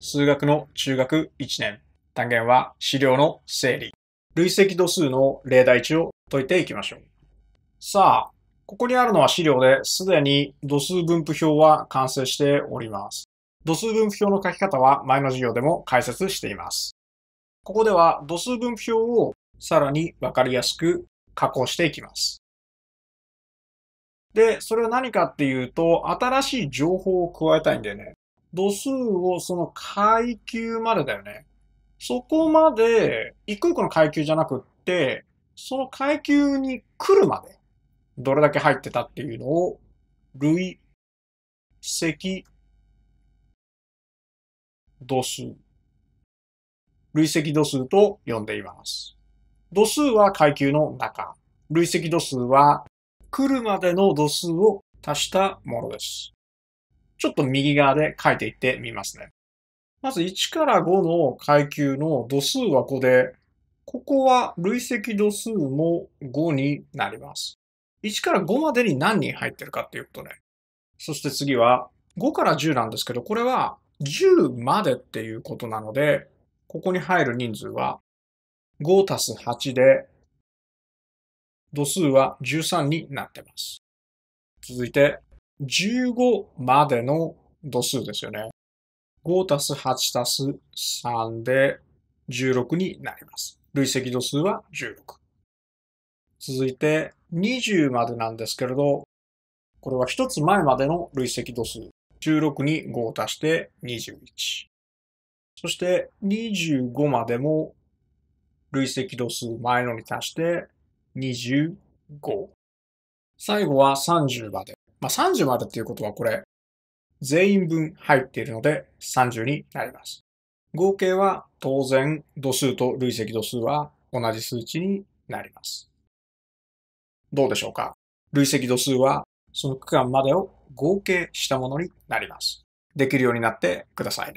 数学の中学1年。単元は資料の整理。累積度数の例題値を解いていきましょう。さあ、ここにあるのは資料で、すでに度数分布表は完成しております。度数分布表の書き方は前の授業でも解説しています。ここでは度数分布表をさらにわかりやすく加工していきます。で、それは何かっていうと、新しい情報を加えたいんだよね。度数をその階級までだよね。そこまで、一個一個の階級じゃなくって、その階級に来るまで、どれだけ入ってたっていうのを、類、積、度数。累積度数と呼んでいます。度数は階級の中。累積度数は来るまでの度数を足したものです。ちょっと右側で書いていってみますね。まず1から5の階級の度数は5で、ここは累積度数も5になります。1から5までに何人入ってるかっていうことね。そして次は5から10なんですけど、これは10までっていうことなので、ここに入る人数は5たす8で、度数は13になってます。続いて15までの度数ですよね。5たす8たす3で16になります。累積度数は16。続いて20までなんですけれど、これは1つ前までの累積度数。16に5を足して21。そして25までも累積度数前のに足して25。最後は30まで。まあ、30もあるっていうことはこれ、全員分入っているので30になります。合計は当然度数と累積度数は同じ数値になります。どうでしょうか累積度数はその区間までを合計したものになります。できるようになってくださいね。